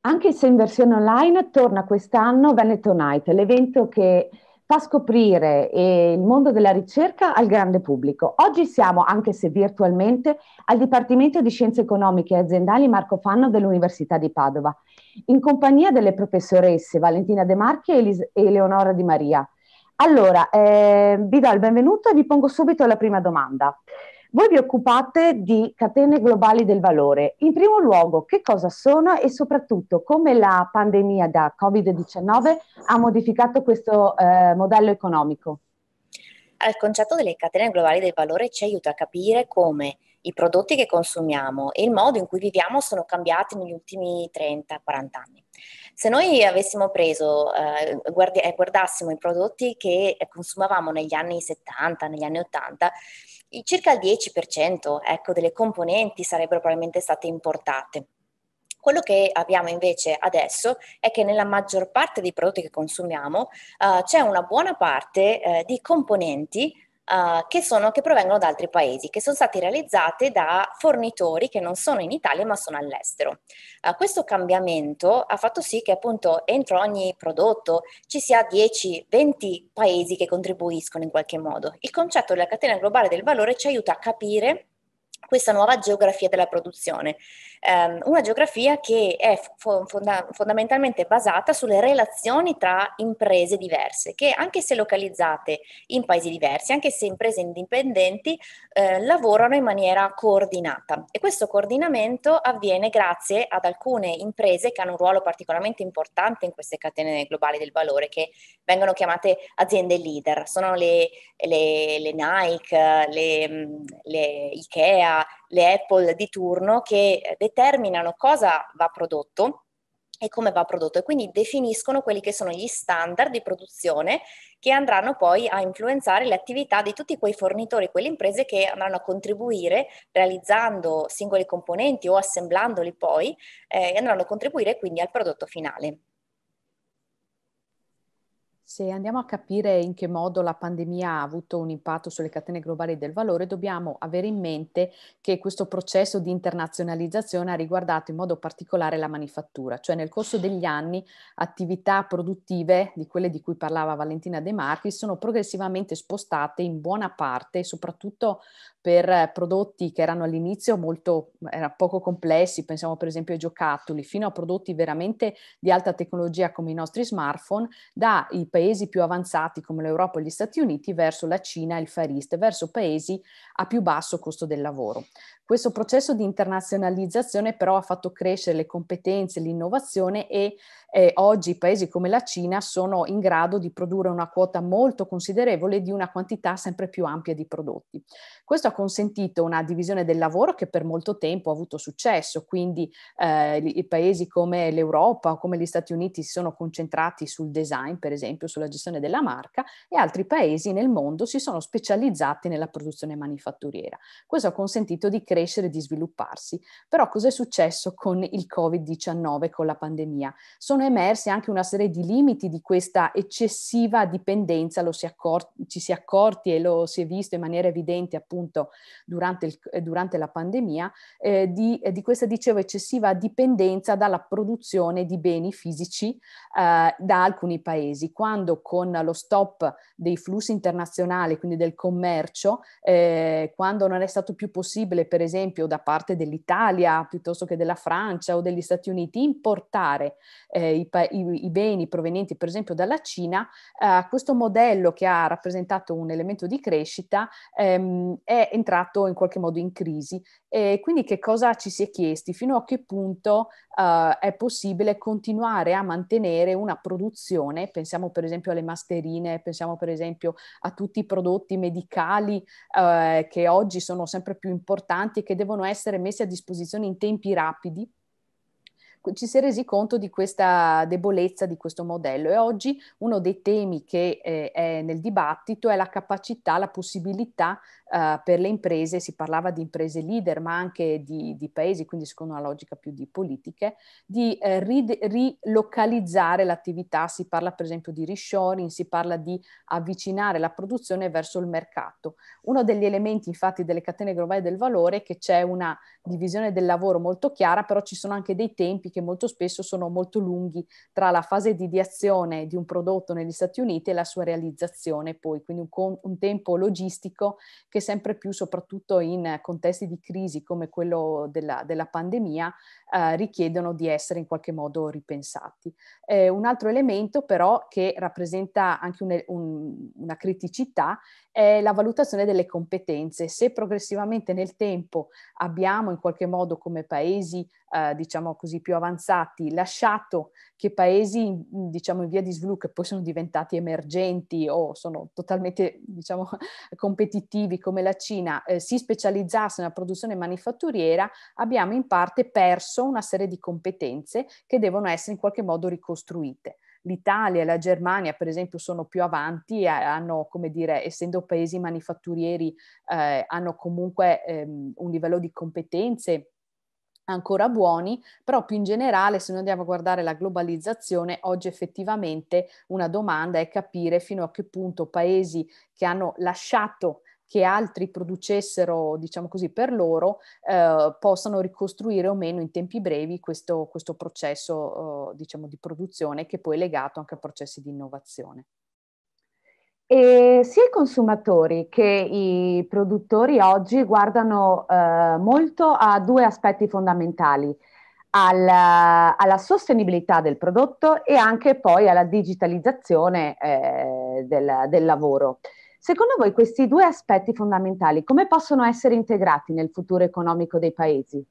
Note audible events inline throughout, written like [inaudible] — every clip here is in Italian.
Anche se in versione online torna quest'anno Veneto Night, l'evento che fa scoprire eh, il mondo della ricerca al grande pubblico. Oggi siamo, anche se virtualmente, al Dipartimento di Scienze Economiche e Aziendali Marco Fanno dell'Università di Padova, in compagnia delle professoresse Valentina De Marchi e, Elis- Eleonora Di Maria. Allora, eh, vi do il benvenuto e vi pongo subito la prima domanda. Voi vi occupate di catene globali del valore. In primo luogo, che cosa sono e soprattutto come la pandemia da Covid-19 ha modificato questo eh, modello economico? Il concetto delle catene globali del valore ci aiuta a capire come i prodotti che consumiamo e il modo in cui viviamo sono cambiati negli ultimi 30-40 anni. Se noi avessimo preso, eh, guardi- eh, guardassimo i prodotti che consumavamo negli anni 70, negli anni 80, circa il 10% ecco, delle componenti sarebbero probabilmente state importate. Quello che abbiamo invece adesso è che nella maggior parte dei prodotti che consumiamo eh, c'è una buona parte eh, di componenti uh, che, sono, che provengono da altri paesi, che sono state realizzate da fornitori che non sono in Italia ma sono all'estero. Uh, questo cambiamento ha fatto sì che appunto entro ogni prodotto ci sia 10-20 paesi che contribuiscono in qualche modo. Il concetto della catena globale del valore ci aiuta a capire questa nuova geografia della produzione, um, una geografia che è fonda- fondamentalmente basata sulle relazioni tra imprese diverse, che anche se localizzate in paesi diversi, anche se imprese indipendenti, eh, lavorano in maniera coordinata e questo coordinamento avviene grazie ad alcune imprese che hanno un ruolo particolarmente importante in queste catene globali del valore, che vengono chiamate aziende leader, sono le, le, le Nike, le, mm, le Ikea, sia le Apple di turno che determinano cosa va prodotto e come va prodotto e quindi definiscono quelli che sono gli standard di produzione che andranno poi a influenzare le attività di tutti quei fornitori, quelle imprese che andranno a contribuire realizzando singoli componenti o assemblandoli poi, eh, andranno a contribuire quindi al prodotto finale. Se andiamo a capire in che modo la pandemia ha avuto un impatto sulle catene globali del valore, dobbiamo avere in mente che questo processo di internazionalizzazione ha riguardato in modo particolare la manifattura, cioè nel corso degli anni attività produttive, di quelle di cui parlava Valentina De Marchi, sono progressivamente spostate in buona parte, soprattutto per eh, prodotti che erano all'inizio molto era poco complessi, pensiamo per esempio ai giocattoli, fino a prodotti veramente di alta tecnologia come i nostri smartphone, dai paesi più avanzati come l'Europa e gli Stati Uniti verso la Cina e il Far East, verso paesi a più basso costo del lavoro. Questo processo di internazionalizzazione però ha fatto crescere le competenze, l'innovazione e eh, oggi paesi come la Cina sono in grado di produrre una quota molto considerevole di una quantità sempre più ampia di prodotti. Questo ha consentito una divisione del lavoro che per molto tempo ha avuto successo, quindi eh, i paesi come l'Europa o come gli Stati Uniti si sono concentrati sul design, per esempio, sulla gestione della marca e altri paesi nel mondo si sono specializzati nella produzione manifatturiera. Questo ha consentito di crescere e di svilupparsi. Però cos'è successo con il Covid-19, con la pandemia? Sono sono emersi anche una serie di limiti di questa eccessiva dipendenza, si accor- ci si è accorti e lo si è visto in maniera evidente appunto durante, il, eh, durante la pandemia, eh, di, eh, di, questa, dicevo, eccessiva dipendenza dalla produzione di beni fisici eh, da alcuni paesi, quando con lo stop dei flussi internazionali, quindi del commercio, eh, quando non è stato più possibile, per esempio, da parte dell'Italia piuttosto che della Francia o degli Stati Uniti, importare eh, eh, i, i, i, beni provenienti per esempio dalla Cina, eh, questo modello che ha rappresentato un elemento di crescita ehm, è entrato in qualche modo in crisi. E quindi che cosa ci si è chiesti? Fino a che punto eh, è possibile continuare a mantenere una produzione? Pensiamo per esempio alle mascherine, pensiamo per esempio a tutti i prodotti medicali eh, che oggi sono sempre più importanti e che devono essere messi a disposizione in tempi rapidi ci si è resi conto di questa debolezza di questo modello e oggi uno dei temi che eh, è nel dibattito è la capacità, la possibilità eh, per le imprese, si parlava di imprese leader ma anche di, di paesi, quindi secondo una logica più di politiche, di eh, rid- rilocalizzare l'attività, si parla per esempio di reshoring, si parla di avvicinare la produzione verso il mercato. Uno degli elementi infatti delle catene globali del valore è che c'è una divisione del lavoro molto chiara, però ci sono anche dei tempi che molto spesso sono molto lunghi tra la fase di ideazione di un prodotto negli Stati Uniti e la sua realizzazione poi, quindi un, con, un tempo logistico che sempre più, soprattutto in contesti di crisi come quello della, della pandemia, eh, richiedono di essere in qualche modo ripensati. Eh, un altro elemento però che rappresenta anche un, un, una criticità è la valutazione delle competenze. Se progressivamente nel tempo abbiamo in qualche modo come paesi, eh, diciamo così, più avanzati, lasciato che paesi, diciamo, in via di sviluppo che poi sono diventati emergenti o sono totalmente, diciamo, [laughs] competitivi come la Cina, eh, si specializzassero nella produzione manifatturiera, abbiamo in parte perso una serie di competenze che devono essere in qualche modo ricostruite l'Italia e la Germania, per esempio, sono più avanti hanno, come dire, essendo paesi manifatturieri, eh, hanno comunque ehm, un livello di competenze ancora buoni, però più in generale se noi andiamo a guardare la globalizzazione, oggi effettivamente una domanda è capire fino a che punto paesi che hanno lasciato che altri producessero, diciamo così, per loro, eh, possano ricostruire o meno in tempi brevi questo, questo processo, eh, diciamo, di produzione che poi è legato anche a processi di innovazione. E sia i consumatori che i produttori oggi guardano eh, molto a due aspetti fondamentali, alla, alla, sostenibilità del prodotto e anche poi alla digitalizzazione eh, del, del, lavoro. Secondo voi questi due aspetti fondamentali come possono essere integrati nel futuro economico dei paesi?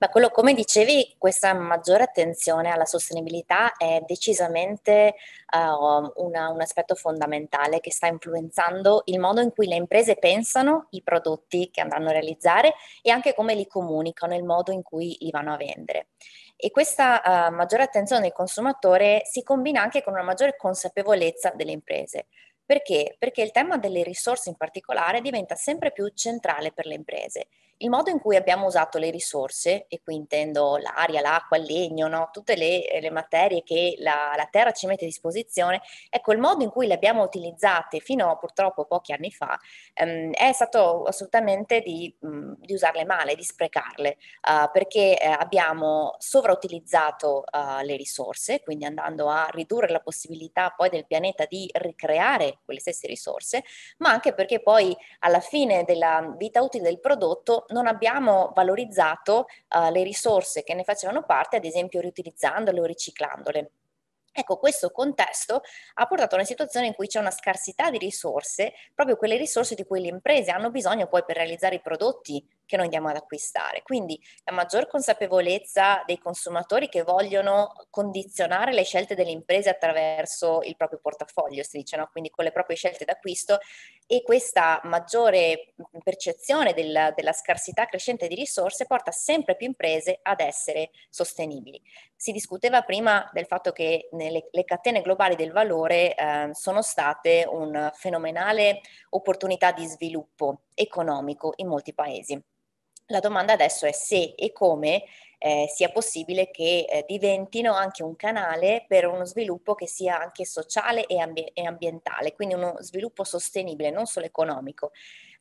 Beh, quello, come dicevi, questa maggiore attenzione alla sostenibilità è decisamente uh, una, un aspetto fondamentale che sta influenzando il modo in cui le imprese pensano i prodotti che andranno a realizzare e anche come li comunicano, il modo in cui li vanno a vendere. E questa uh, maggiore attenzione del consumatore si combina anche con una maggiore consapevolezza delle imprese. Perché? Perché il tema delle risorse in particolare diventa sempre più centrale per le imprese il modo in cui abbiamo usato le risorse, e qui intendo l'aria, l'acqua, il legno, no? tutte le, eh, le, materie che la, la, terra ci mette a disposizione, ecco il modo in cui le abbiamo utilizzate fino a purtroppo pochi anni fa ehm, è stato assolutamente di, mh, di, usarle male, di sprecarle, uh, perché eh, abbiamo sovrautilizzato uh, eh, le risorse, quindi andando a ridurre la possibilità poi del pianeta di ricreare quelle stesse risorse, ma anche perché poi alla fine della vita utile del prodotto non abbiamo valorizzato uh, le risorse che ne facevano parte, ad esempio riutilizzandole o riciclandole. Ecco, questo contesto ha portato a una situazione in cui c'è una scarsità di risorse, proprio quelle risorse di cui le imprese hanno bisogno poi per realizzare i prodotti che noi andiamo ad acquistare. Quindi la maggior consapevolezza dei consumatori che vogliono condizionare le scelte delle imprese attraverso il proprio portafoglio, si dice, no? quindi con le proprie scelte d'acquisto e questa maggiore percezione della, della scarsità crescente di risorse porta sempre più imprese ad essere sostenibili. Si discuteva prima del fatto che nelle, le catene globali del valore eh, sono state una fenomenale opportunità di sviluppo economico in molti paesi. La domanda adesso è se e come eh, sia possibile che eh, diventino anche un canale per uno sviluppo che sia anche sociale e, ambi- e ambientale, quindi uno sviluppo sostenibile, non solo economico.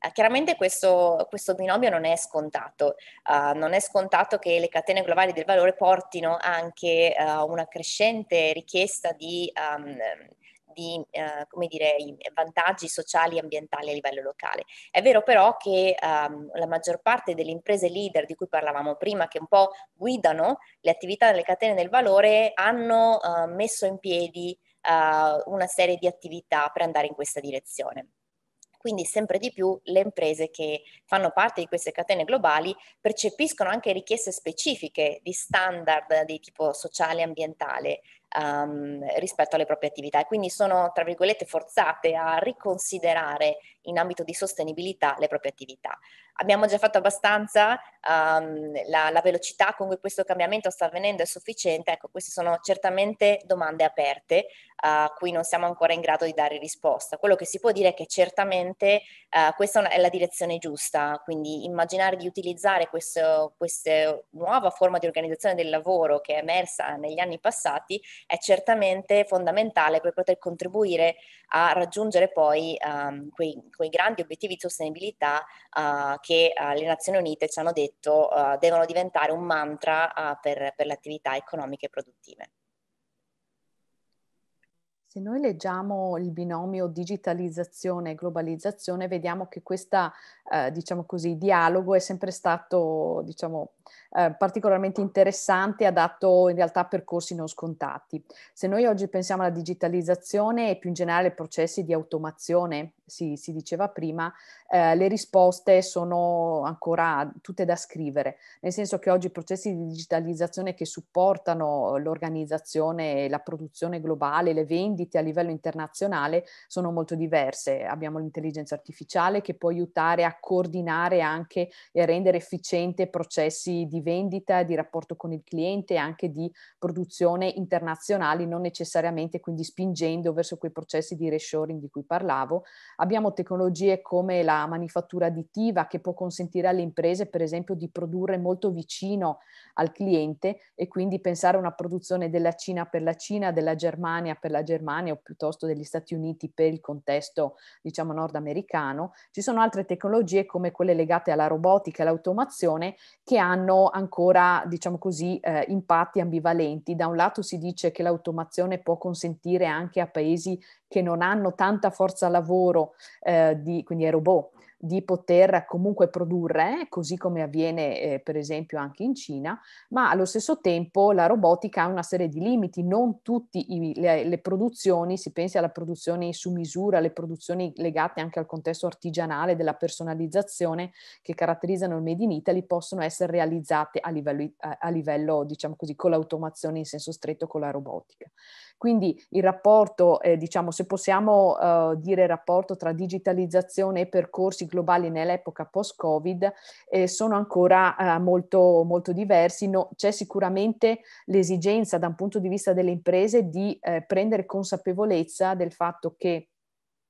Eh, chiaramente questo, questo, binomio non è scontato, uh, non è scontato che le catene globali del valore portino anche a uh, eh, una crescente richiesta di um, di eh, come dire, vantaggi sociali e ambientali a livello locale. È vero però che ehm, la maggior parte delle imprese leader di cui parlavamo prima, che un po' guidano le attività delle catene del valore, hanno eh, messo in piedi eh, una serie di attività per andare in questa direzione. Quindi sempre di più le imprese che fanno parte di queste catene globali percepiscono anche richieste specifiche di standard di tipo sociale e ambientale um, rispetto alle proprie attività e quindi sono, tra virgolette, forzate a riconsiderare in ambito di sostenibilità le proprie attività abbiamo già fatto abbastanza, um, la, la, velocità con cui questo cambiamento sta avvenendo è sufficiente, ecco queste sono certamente domande aperte a uh, cui non siamo ancora in grado di dare risposta. Quello che si può dire è che certamente uh, questa è la direzione giusta, quindi immaginare di utilizzare questo, questa nuova forma di organizzazione del lavoro che è emersa negli anni passati è certamente fondamentale per poter contribuire a raggiungere poi um, quei, quei, grandi obiettivi di sostenibilità uh, che uh, le Nazioni Unite ci hanno detto uh, devono diventare un mantra uh, per, per le attività economiche e produttive. Se noi leggiamo il binomio digitalizzazione e globalizzazione, vediamo che questo eh, diciamo dialogo è sempre stato, diciamo, eh, particolarmente interessante e adatto in realtà a percorsi non scontati. Se noi oggi pensiamo alla digitalizzazione e più in generale ai processi di automazione, si, si diceva prima, eh, le risposte sono ancora tutte da scrivere, nel senso che oggi i processi di digitalizzazione che supportano l'organizzazione, la produzione globale, le vendite a livello internazionale sono molto diverse. Abbiamo l'intelligenza artificiale che può aiutare a coordinare anche e a rendere efficiente processi di di vendita, di rapporto con il cliente, anche di produzione internazionali, non necessariamente quindi spingendo verso quei processi di reshoring di cui parlavo. Abbiamo tecnologie come la manifattura additiva che può consentire alle imprese per esempio di produrre molto vicino al cliente e quindi pensare a una produzione della Cina per la Cina, della Germania per la Germania o piuttosto degli Stati Uniti per il contesto diciamo nordamericano. Ci sono altre tecnologie come quelle legate alla robotica e all'automazione che hanno ancora, diciamo così, eh, impatti ambivalenti. Da un lato si dice che l'automazione può consentire anche a paesi che non hanno tanta forza lavoro, eh, di, quindi ai robot, di poter comunque produrre, così come avviene eh, per esempio anche in Cina, ma allo stesso tempo la robotica ha una serie di limiti, non tutte le, le, produzioni, si pensi alla produzione su misura, alle produzioni legate anche al contesto artigianale della personalizzazione che caratterizzano il Made in Italy, possono essere realizzate a livello, a, a livello diciamo così, con l'automazione in senso stretto con la robotica. Quindi il rapporto, eh, diciamo, se possiamo eh, dire rapporto tra digitalizzazione e percorsi globali nell'epoca post-Covid, eh, sono ancora eh, molto, molto diversi. No, c'è sicuramente l'esigenza da un punto di vista delle imprese di eh, prendere consapevolezza del fatto che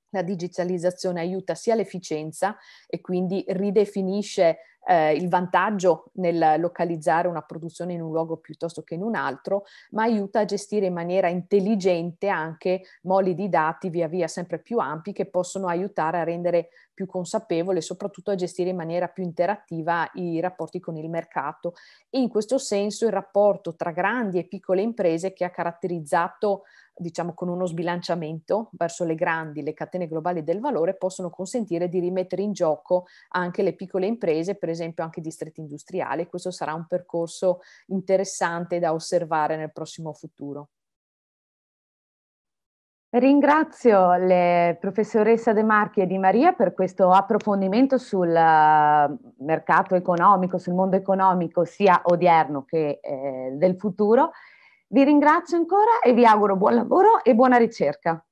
la digitalizzazione aiuta sia l'efficienza e quindi ridefinisce eh, il vantaggio nel localizzare una produzione in un luogo piuttosto che in un altro, ma aiuta a gestire in maniera intelligente anche moli di dati via via sempre più ampi che possono aiutare a rendere più consapevole e soprattutto a gestire in maniera più interattiva i rapporti con il mercato. E in questo senso il rapporto tra grandi e piccole imprese che ha caratterizzato diciamo con uno sbilanciamento verso le grandi, le catene globali del valore, possono consentire di rimettere in gioco anche le piccole imprese, per esempio anche i distretti industriali. Questo sarà un percorso interessante da osservare nel prossimo futuro. Ringrazio le professoressa De Marchi e Di Maria per questo approfondimento sul eh, mercato economico, sul mondo economico sia odierno che eh, del futuro. Vi ringrazio ancora e vi auguro buon lavoro e buona ricerca.